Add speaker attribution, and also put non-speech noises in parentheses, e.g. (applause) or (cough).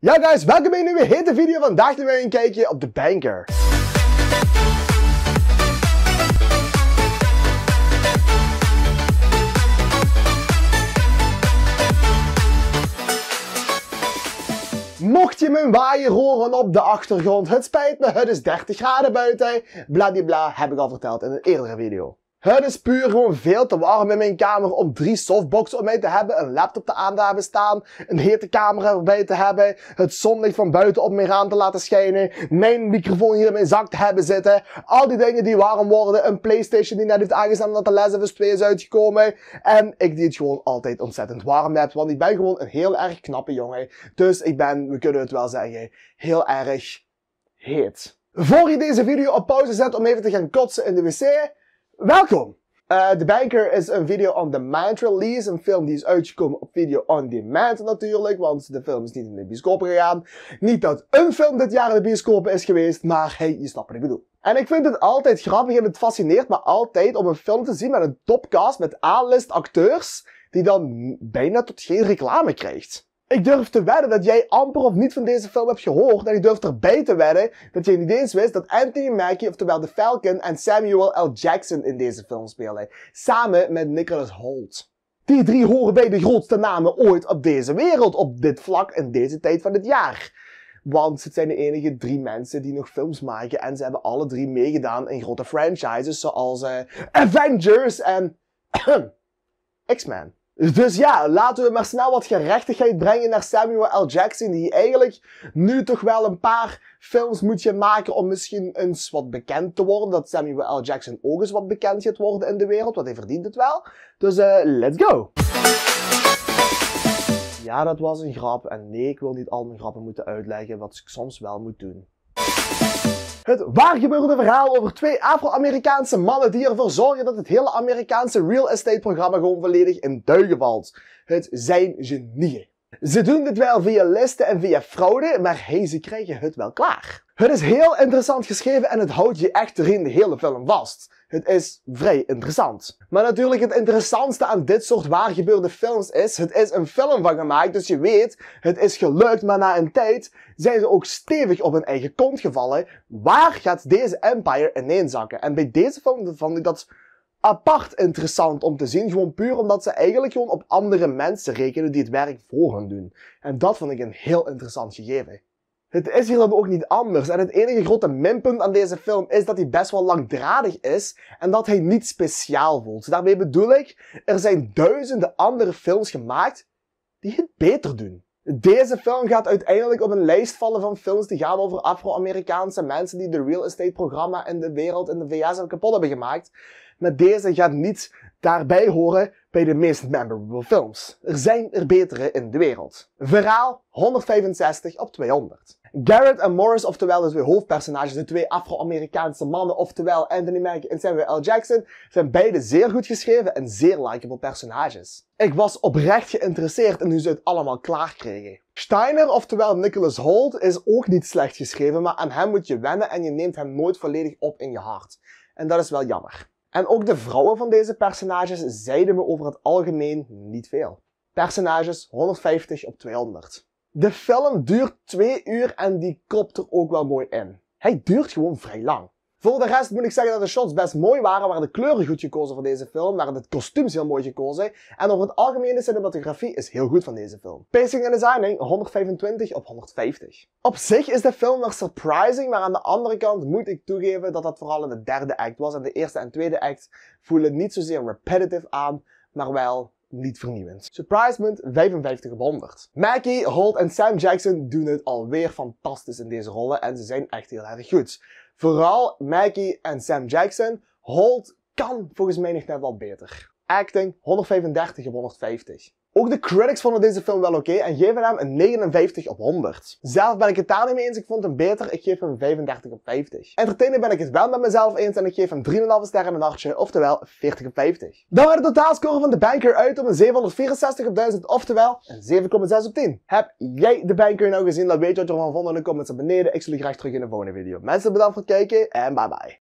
Speaker 1: Ja guys, welkom bij een nieuwe hete video. Vandaag doen wij een kijkje op de banker. Mocht je mijn waaier horen op de achtergrond, het spijt me, het is 30 graden buiten. Bladibla, heb ik al verteld in een eerdere video. Het is puur gewoon veel te warm in mijn kamer om drie softboxen om mij te hebben, een laptop te aan te staan, een hittecamera erbij te hebben, het zonlicht van buiten op mijn raam te laten schijnen, mijn microfoon hier in mijn zak te hebben zitten, al die dingen die warm worden, een Playstation die net heeft aangestaan dat de Les of 2 is uitgekomen en ik die het gewoon altijd ontzettend warm heb, want ik ben gewoon een heel erg knappe jongen. Dus ik ben, we kunnen het wel zeggen, heel erg heet. Voor je deze video op pauze zet om even te gaan kotsen in de wc, Welkom! Uh, eh, de Banker is een video on demand release. Een film die is uitgekomen op video on demand natuurlijk. Want de film is niet in de bioscoop gegaan. Niet dat een film dit jaar in de bioscoop is geweest. Maar hey, je snapt wat ik bedoel. En ik vind het altijd grappig en het fascineert me altijd om een film te zien met een topcast met A-list acteurs. Die dan bijna tot geen reclame krijgt. Ik durf te wedden dat jij amper of niet van deze film hebt gehoord. En ik durf erbij te wedden dat jij niet eens wist dat Anthony Mackie, oftewel The Falcon, en Samuel L. Jackson in deze film speelden. Samen met Nicholas Holt. Die drie horen bij de grootste namen ooit op deze wereld, op dit vlak en deze tijd van het jaar. Want het zijn de enige drie mensen die nog films maken. En ze hebben alle drie meegedaan in grote franchises zoals eh, Avengers en (coughs) X-Men. Dus ja, laten we maar snel wat gerechtigheid brengen naar Samuel L. Jackson, die eigenlijk nu toch wel een paar films moet je maken om misschien eens wat bekend te worden. Dat Samuel L. Jackson ook eens wat bekend gaat worden in de wereld, want hij verdient het wel. Dus eh, let's go! Ja, dat was een grap en nee, ik wil niet al mijn grappen moeten uitleggen wat ik soms wel moet doen. Het waargebeurde verhaal over twee Afro-Amerikaanse mannen die ervoor zorgen dat het hele Amerikaanse real estate programma gewoon volledig in duigen valt. Het zijn genieën. Ze doen dit wel via listen en via fraude, maar hey, ze krijgen het wel klaar. Het is heel interessant geschreven en het houdt je echt erin de hele film vast. Het is vrij interessant. Maar natuurlijk het interessantste aan dit soort waargebeurde films is, het is een film van gemaakt, dus je weet, het is gelukt, maar na een tijd zijn ze ook stevig op hun eigen kont gevallen. Waar gaat deze Empire ineenzakken? En bij deze film vond ik dat apart interessant om te zien. Gewoon puur omdat ze eigenlijk gewoon op andere mensen rekenen die het werk voor hen doen. En dat vond ik een heel interessant gegeven. Het is hier dan ook niet anders. En het enige grote minpunt aan deze film is dat hij best wel langdradig is en dat hij niet speciaal voelt. Dus daarmee bedoel ik, er zijn duizenden andere films gemaakt die het beter doen. Deze film gaat uiteindelijk op een lijst vallen van films die gaan over Afro-Amerikaanse mensen die de real estate programma in de wereld in de VS kapot hebben gemaakt maar deze gaat niet daarbij horen bij de meest memorable films. Er zijn er betere in de wereld. Verhaal 165 op 200. Garrett en Morris, oftewel de twee hoofdpersonages, de twee Afro-Amerikaanse mannen, oftewel Anthony Mackie en Samuel L. Jackson, zijn beide zeer goed geschreven en zeer likable personages. Ik was oprecht geïnteresseerd in hoe ze het allemaal klaar kregen. Steiner, oftewel Nicholas Holt, is ook niet slecht geschreven, maar aan hem moet je wennen en je neemt hem nooit volledig op in je hart. En dat is wel jammer. En ook de vrouwen van deze personages zeiden me over het algemeen niet veel. Personages 150 op 200. De film duurt 2 uur en die klopt er ook wel mooi in. Hij duurt gewoon vrij lang. Voor de rest moet ik zeggen dat de shots best mooi waren, waren de kleuren goed gekozen voor deze film, waren de kostuums heel mooi gekozen en over het algemeen de cinematografie is heel goed van deze film. Pacing en designing 125 op 150. Op zich is de film wel surprising, maar aan de andere kant moet ik toegeven dat dat vooral in de derde act was en de eerste en tweede act voelen niet zozeer repetitive aan, maar wel niet vernieuwend. Surprisement 55 op 100. Mackie, Holt en Sam Jackson doen het alweer fantastisch in deze rollen en ze zijn echt heel erg goed. Vooral Mackie en Sam Jackson. Holt kan volgens mij nog net wat beter. Acting 135 op 150. Ook de critics vonden deze film wel oké en geven hem een 59 op 100. Zelf ben ik het daar niet mee eens, ik vond hem beter, ik geef hem 35 op 50. Entertainer ben ik het wel met mezelf eens en ik geef hem 3,5 sterren en een hartje, oftewel 40 op 50. Dan werd de totaalscore van de Banker uit op een 764 op 1000, oftewel een 7,6 op 10. Heb jij de Banker nou gezien? Laat weten wat je ervan vond in de comments naar beneden. Ik zie jullie graag terug in de volgende video. Mensen, bedankt voor het kijken en bye bye.